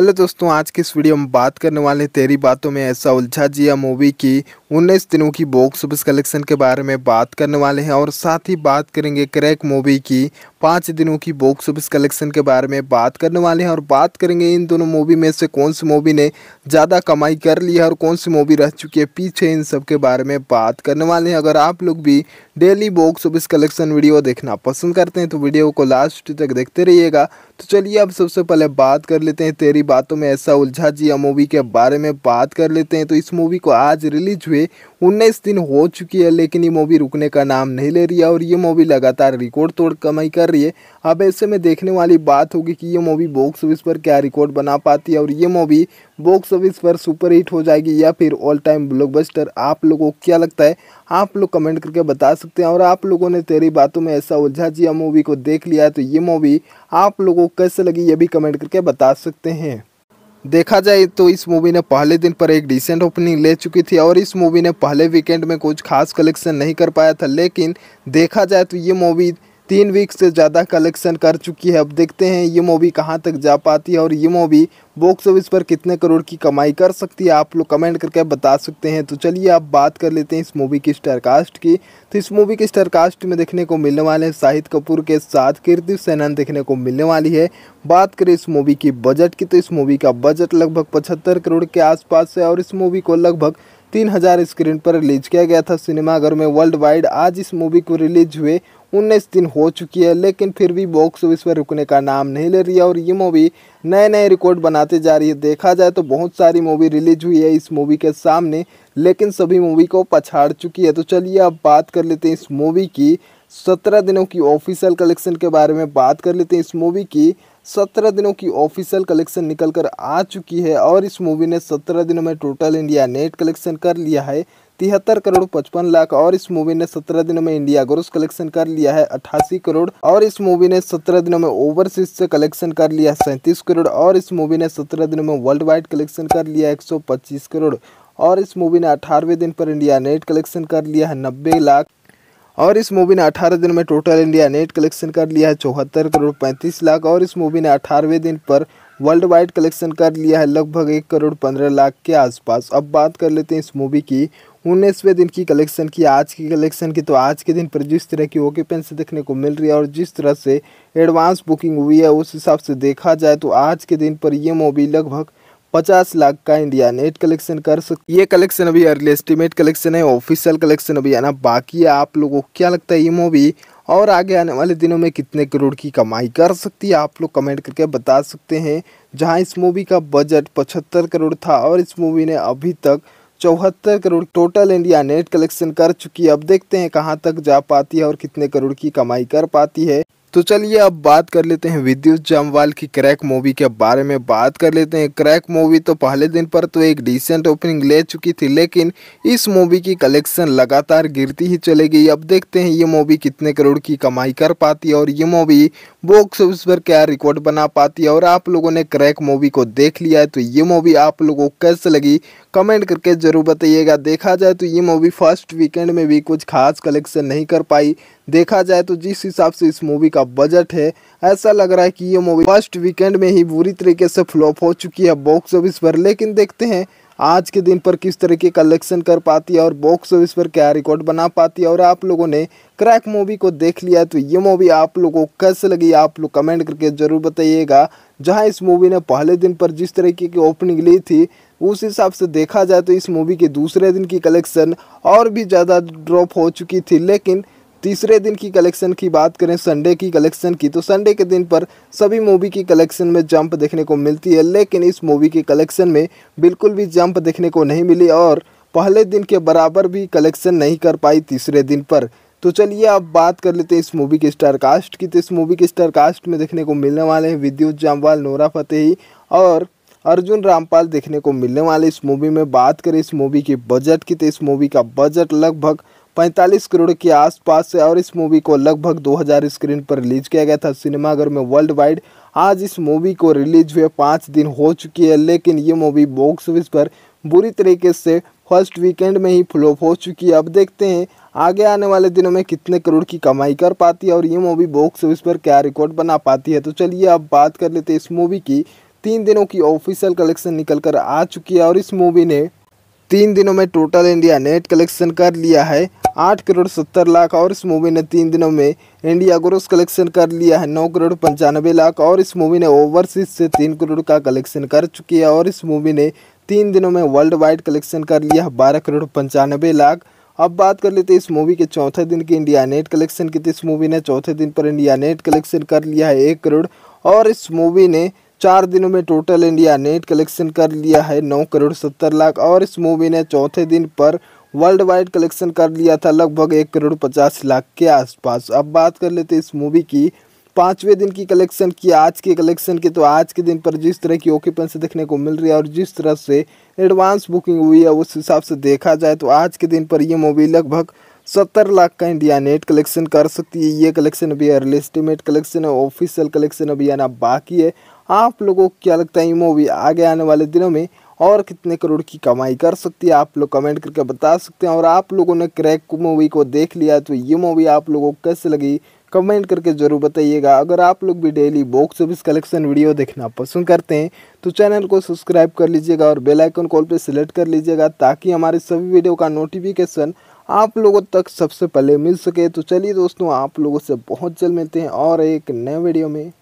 hello दोस्तों आज के इस वीडियो में बात करने वाले तेरी बातों में ऐसा उलझा जिया मूवी की उन्नीस दिनों की बॉक्स ऑफिस कलेक्शन के बारे में बात करने वाले हैं और साथ ही बात करेंगे क्रैक मूवी की पाँच दिनों की बॉक्स ऑफिस कलेक्शन के बारे में बात करने वाले हैं और बात करेंगे इन दोनों मूवी में से कौन सी मूवी ने ज़्यादा कमाई कर ली है और कौन सी मूवी रह चुकी है पीछे इन सब के बारे में बात करने वाले हैं अगर आप लोग भी daily box office collection video देखना पसंद करते हैं तो वीडियो को लास्ट तक देखते रहिएगा तो चलिए अब सबसे पहले बात कर लेते हैं तेरी बातों में ऐसा उलझा जिया मूवी के बारे में बात कर लेते हैं तो इस मूवी को आज रिलीज हुए उन्नीस दिन हो चुकी है लेकिन ये मूवी रुकने का नाम नहीं ले रही है और ये मूवी लगातार रिकॉर्ड तोड़ कमाई कर रही है अब ऐसे में देखने वाली बात होगी कि ये मूवी बॉक्स ऑफिस पर क्या रिकॉर्ड बना पाती है और ये मूवी बॉक्स ऑफिस पर सुपर हिट हो जाएगी या फिर ऑल टाइम ब्लॉकबस्टर आप लोगों को क्या लगता है आप लोग कमेंट करके बता सकते हैं और आप लोगों ने तेरी बातों में ऐसा उलझा जिया मूवी को देख लिया तो ये मूवी आप लोगों को कैसे लगी ये भी कमेंट करके बता सकते हैं देखा जाए तो इस मूवी ने पहले दिन पर एक डिसेंट ओपनिंग ले चुकी थी और इस मूवी ने पहले वीकेंड में कुछ खास कलेक्शन नहीं कर पाया था लेकिन देखा जाए तो ये मूवी तीन वीक से ज़्यादा कलेक्शन कर चुकी है अब देखते हैं ये मूवी कहाँ तक जा पाती है और ये मूवी बॉक्स ऑफिस पर कितने करोड़ की कमाई कर सकती है आप लोग कमेंट करके बता सकते हैं तो चलिए आप बात कर लेते हैं इस मूवी की स्टारकास्ट की तो इस मूवी के स्टारकास्ट में देखने को मिलने वाले हैं शाहिद कपूर के साथ कीर्ति सेनन देखने को मिलने वाली है बात करें इस मूवी की बजट की तो इस मूवी का बजट लगभग पचहत्तर करोड़ के आसपास है और इस मूवी को लगभग तीन हज़ार स्क्रीन पर रिलीज किया गया था सिनेमाघर में वर्ल्ड वाइड आज इस मूवी को रिलीज हुए उन्नीस दिन हो चुकी है लेकिन फिर भी बॉक्स ऑफिस पर रुकने का नाम नहीं ले रही है और ये मूवी नए नए रिकॉर्ड बनाते जा रही है देखा जाए तो बहुत सारी मूवी रिलीज हुई है इस मूवी के सामने लेकिन सभी मूवी को पछाड़ चुकी है तो चलिए अब बात कर लेते हैं इस मूवी की सत्रह दिनों की ऑफिशियल कलेक्शन के बारे में बात कर लेते हैं इस मूवी की सत्रह दिनों की ऑफिशियल कलेक्शन निकल कर आ चुकी है और इस मूवी ने सत्रह दिनों में टोटल इंडिया नेट कलेक्शन कर लिया है तिहत्तर करोड़ पचपन लाख और इस मूवी ने सत्रह दिनों में इंडिया ग्रोस कलेक्शन कर लिया है अट्ठासी करोड़ और इस मूवी ने सत्रह दिनों में ओवरसीज से कलेक्शन कर लिया है सैंतीस करोड़ और इस मूवी ने सत्रह दिनों में वर्ल्ड वाइड कलेक्शन कर लिया है एक करोड़ और इस मूवी ने अठारहवें दिन पर इंडिया नेट कलेक्शन कर लिया है नब्बे लाख और इस मूवी ने 18 दिन में टोटल इंडिया नेट कलेक्शन कर लिया है चौहत्तर करोड़ पैंतीस लाख और इस मूवी ने अठारहवें दिन पर वर्ल्ड वाइड कलेक्शन कर लिया है लगभग एक करोड़ पंद्रह लाख के आसपास अब बात कर लेते हैं इस मूवी की उन्नीसवें दिन की कलेक्शन की आज की कलेक्शन की तो आज के दिन पर जिस तरह की ऑक्यूपेंसी देखने को मिल रही है और जिस तरह से एडवांस बुकिंग हुई है उस हिसाब से देखा जाए तो आज के दिन पर यह मूवी लगभग पचास लाख का इंडिया नेट कलेक्शन कर सकते ये कलेक्शन अभी अर्ली एस्टिमेट कलेक्शन है ऑफिशियल कलेक्शन अभी आना बाकी है आप लोगों को क्या लगता है ये मूवी और आगे आने वाले दिनों में कितने करोड़ की कमाई कर सकती है आप लोग कमेंट करके बता सकते हैं जहां इस मूवी का बजट पचहत्तर करोड़ था और इस मूवी ने अभी तक चौहत्तर crore total India net collection कर चुकी है अब देखते हैं कहाँ तक जा पाती है और कितने करोड़ की कमाई कर पाती है तो चलिए अब बात कर लेते हैं विद्युत जामवाल की क्रैक मूवी के बारे में बात कर लेते हैं क्रैक मूवी तो पहले दिन पर तो एक डिसेंट ओपनिंग ले चुकी थी लेकिन इस मूवी की कलेक्शन लगातार गिरती ही चले गई अब देखते हैं ये मूवी कितने करोड़ की कमाई कर पाती है और ये मूवी बॉक्स ऑफिस पर क्या रिकॉर्ड बना पाती है और आप लोगों ने क्रैक मूवी को देख लिया है तो ये मूवी आप लोगों को कैसे लगी कमेंट करके ज़रूर बताइएगा देखा जाए तो ये मूवी फर्स्ट वीकेंड में भी कुछ खास कलेक्शन नहीं कर पाई देखा जाए तो जिस हिसाब से इस मूवी का का बजट है ऐसा लग रहा है कि ये मूवी फर्स्ट वीकेंड में ही बुरी तरीके से फ्लॉप हो चुकी है बॉक्स ऑफिस पर लेकिन देखते हैं आज के दिन पर किस तरह के कलेक्शन कर पाती है और बॉक्स ऑफिस पर क्या रिकॉर्ड बना पाती है और आप लोगों ने क्रैक मूवी को देख लिया तो ये मूवी आप लोगों को कैसे लगी आप लोग कमेंट करके ज़रूर बताइएगा जहां इस मूवी ने पहले दिन पर जिस तरीके की ओपनिंग ली थी उस हिसाब से देखा जाए तो इस मूवी के दूसरे दिन की कलेक्शन और भी ज़्यादा ड्रॉप हो चुकी थी लेकिन तीसरे दिन की कलेक्शन की बात करें संडे की कलेक्शन की तो संडे के दिन पर सभी मूवी की कलेक्शन में जंप देखने को मिलती है लेकिन इस मूवी की कलेक्शन में बिल्कुल भी जंप देखने को नहीं मिली और पहले दिन के बराबर भी कलेक्शन नहीं कर पाई तीसरे दिन पर तो चलिए आप बात कर लेते हैं इस मूवी के स्टार कास्ट की तो इस मूवी के स्टार कास्ट में देखने को मिलने वाले हैं विद्युत जामवाल नोरा फतेही और अर्जुन रामपाल देखने को मिलने वाले इस मूवी में बात करें इस मूवी के बजट की तो इस मूवी का बजट लगभग 45 करोड़ के आसपास से और इस मूवी को लगभग 2000 स्क्रीन पर रिलीज किया गया था सिनेमाघर में वर्ल्ड वाइड आज इस मूवी को रिलीज हुए पाँच दिन हो चुकी है लेकिन ये मूवी बॉक्स ऑफिस पर बुरी तरीके से फर्स्ट वीकेंड में ही फ्लोप हो चुकी है अब देखते हैं आगे आने वाले दिनों में कितने करोड़ की कमाई कर पाती है और ये मूवी बॉक्स ऑफिस पर क्या रिकॉर्ड बना पाती है तो चलिए अब बात कर लेते हैं इस मूवी की तीन दिनों की ऑफिशियल कलेक्शन निकल कर आ चुकी है और इस मूवी ने तीन दिनों में टोटल इंडिया नेट कलेक्शन कर लिया है आठ करोड़ सत्तर लाख और इस मूवी ने तीन दिनों में इंडिया ग्रोस कलेक्शन कर लिया है नौ करोड़ पंचानबे लाख और इस मूवी ने ओवरसीज से तीन करोड़ का कलेक्शन कर चुकी है और इस मूवी ने तीन दिनों में वर्ल्ड वाइड कलेक्शन कर लिया है बारह करोड़ पंचानबे लाख अब बात कर लेते हैं इस मूवी के चौथे दिन की इंडिया नेट कलेक्शन की तो इस मूवी ने चौथे दिन पर इंडिया नेट कलेक्शन कर लिया है एक करोड़ और इस मूवी ने चार दिनों में टोटल इंडिया नेट कलेक्शन कर लिया है नौ करोड़ सत्तर लाख और इस मूवी ने चौथे दिन पर वर्ल्ड वाइड कलेक्शन कर लिया था लगभग एक करोड़ पचास लाख के आसपास अब बात कर लेते इस मूवी की पाँचवें दिन की कलेक्शन की आज के कलेक्शन की तो आज के दिन पर जिस तरह की से देखने को मिल रही है और जिस तरह से एडवांस बुकिंग हुई है उस हिसाब से देखा जाए तो आज के दिन पर यह मूवी लगभग सत्तर लाख का इंडिया नेट कलेक्शन कर सकती है ये कलेक्शन अभी अर्ली एस्टिमेट कलेक्शन है ऑफिशियल कलेक्शन अभी आना बाकी है आप लोगों को क्या लगता है ये मूवी आगे आने वाले दिनों में और कितने करोड़ की कमाई कर सकती है आप लोग कमेंट करके बता सकते हैं और आप लोगों ने क्रैक मूवी को देख लिया तो ये मूवी आप लोगों को कैसे लगी कमेंट करके ज़रूर बताइएगा अगर आप लोग भी daily box office collection video देखना पसंद करते हैं तो चैनल को सब्सक्राइब कर लीजिएगा और बेल आइकन कॉल पर सिलेक्ट कर लीजिएगा ताकि हमारे सभी वीडियो का नोटिफिकेशन आप लोगों तक सबसे पहले मिल सके तो चलिए दोस्तों आप लोगों से बहुत जल्द मिलते हैं और एक नए वीडियो में